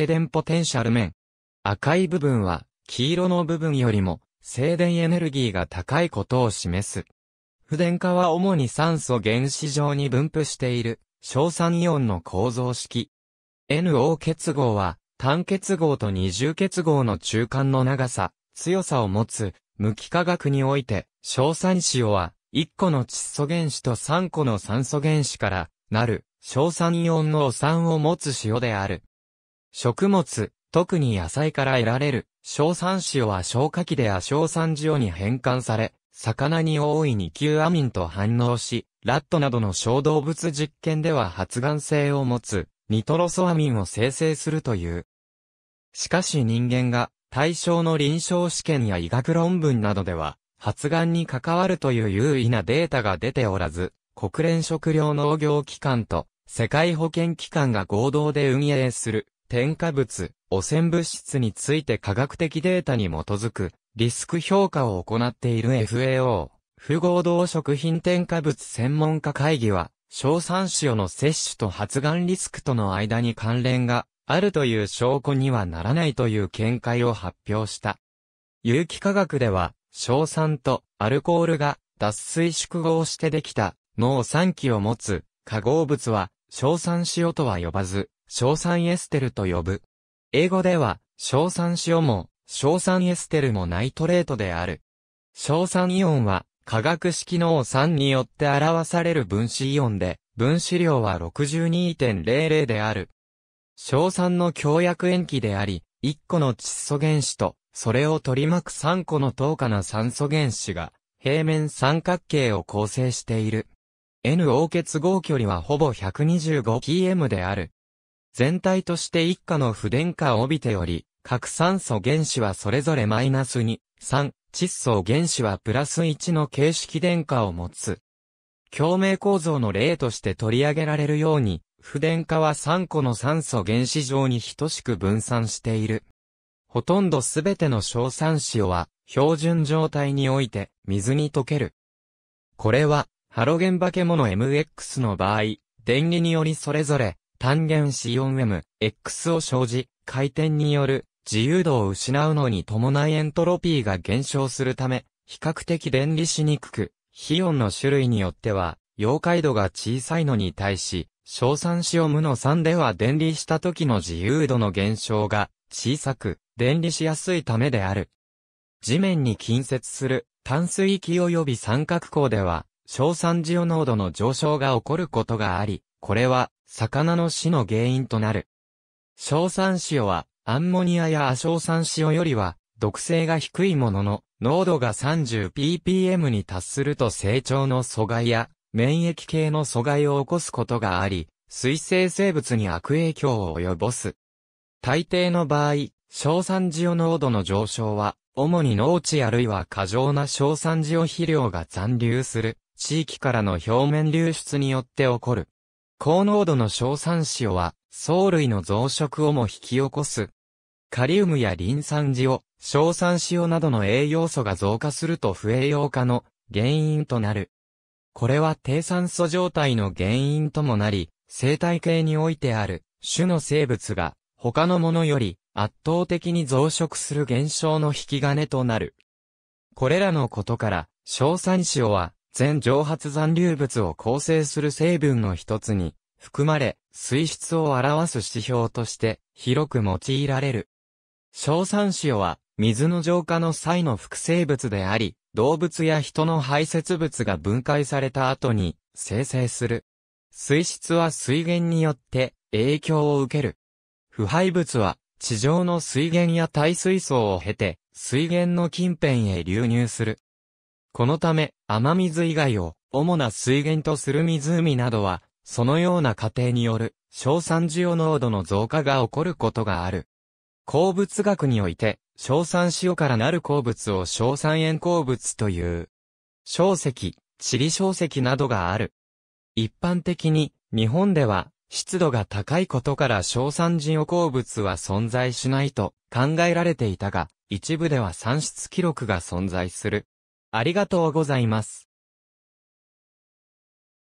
静電ポテンシャル面。赤い部分は、黄色の部分よりも、静電エネルギーが高いことを示す。不電化は主に酸素原子上に分布している、硝酸イオンの構造式。NO 結合は、単結合と二重結合の中間の長さ、強さを持つ、無機化学において、硝酸塩は、1個の窒素原子と3個の酸素原子から、なる、硝酸イオンのお酸を持つ塩である。食物、特に野菜から得られる、硝酸塩は消化器で亜硝酸塩に変換され、魚に多い二級アミンと反応し、ラットなどの小動物実験では発がん性を持つ、ニトロソアミンを生成するという。しかし人間が、対象の臨床試験や医学論文などでは、発がんに関わるという優位なデータが出ておらず、国連食糧農業機関と世界保健機関が合同で運営する添加物、汚染物質について科学的データに基づくリスク評価を行っている FAO、不合同食品添加物専門家会議は、硝酸塩の摂取と発がんリスクとの間に関連があるという証拠にはならないという見解を発表した。有機化学では、硝酸とアルコールが脱水縮合してできた脳酸基を持つ化合物は硝酸塩とは呼ばず、硝酸エステルと呼ぶ。英語では、硝酸塩も、硝酸エステルもナイトレートである。硝酸イオンは、化学式の O 酸によって表される分子イオンで、分子量は62.00である。硝酸の強薬塩基であり、1個の窒素原子と、それを取り巻く3個の等価な酸素原子が、平面三角形を構成している。NO 結合距離はほぼ 125km である。全体として一家の不電化を帯びており、核酸素原子はそれぞれマイナス2、3、窒素原子はプラス1の形式電化を持つ。共鳴構造の例として取り上げられるように、不電化は3個の酸素原子上に等しく分散している。ほとんどすべての小酸子は、標準状態において、水に溶ける。これは、ハロゲン化け物 MX の場合、電離によりそれぞれ、単元 C4M、X を生じ、回転による自由度を失うのに伴いエントロピーが減少するため、比較的電離しにくく、非音の種類によっては、溶解度が小さいのに対し、小酸子を無の3では電離した時の自由度の減少が小さく、電離しやすいためである。地面に近接する淡水域及び三角光では、小酸塩濃度の上昇が起こることがあり、これは魚の死の原因となる。硝酸塩は、アンモニアや亜硝酸塩よりは、毒性が低いものの、濃度が 30ppm に達すると成長の阻害や、免疫系の阻害を起こすことがあり、水生生物に悪影響を及ぼす。大抵の場合、硝酸塩濃度の上昇は、主に農地あるいは過剰な硝酸塩肥料が残留する、地域からの表面流出によって起こる。高濃度の硝酸塩は、藻類の増殖をも引き起こす。カリウムやリン酸塩、硝酸塩などの栄養素が増加すると不栄養化の原因となる。これは低酸素状態の原因ともなり、生態系においてある種の生物が他のものより圧倒的に増殖する現象の引き金となる。これらのことから、硝酸塩は全蒸発残留物を構成する成分の一つに含まれ、水質を表す指標として広く用いられる。硝酸塩は水の浄化の際の副製物であり、動物や人の排泄物が分解された後に生成する。水質は水源によって影響を受ける。腐敗物は地上の水源や耐水層を経て水源の近辺へ流入する。このため、雨水以外を主な水源とする湖などは、そのような過程による、硝酸塩濃度の増加が起こることがある。鉱物学において、硝酸塩からなる鉱物を硝酸塩鉱物という。硝石、チリ硝石などがある。一般的に、日本では、湿度が高いことから硝酸塩鉱物は存在しないと考えられていたが、一部では産出記録が存在する。ありがとうございます。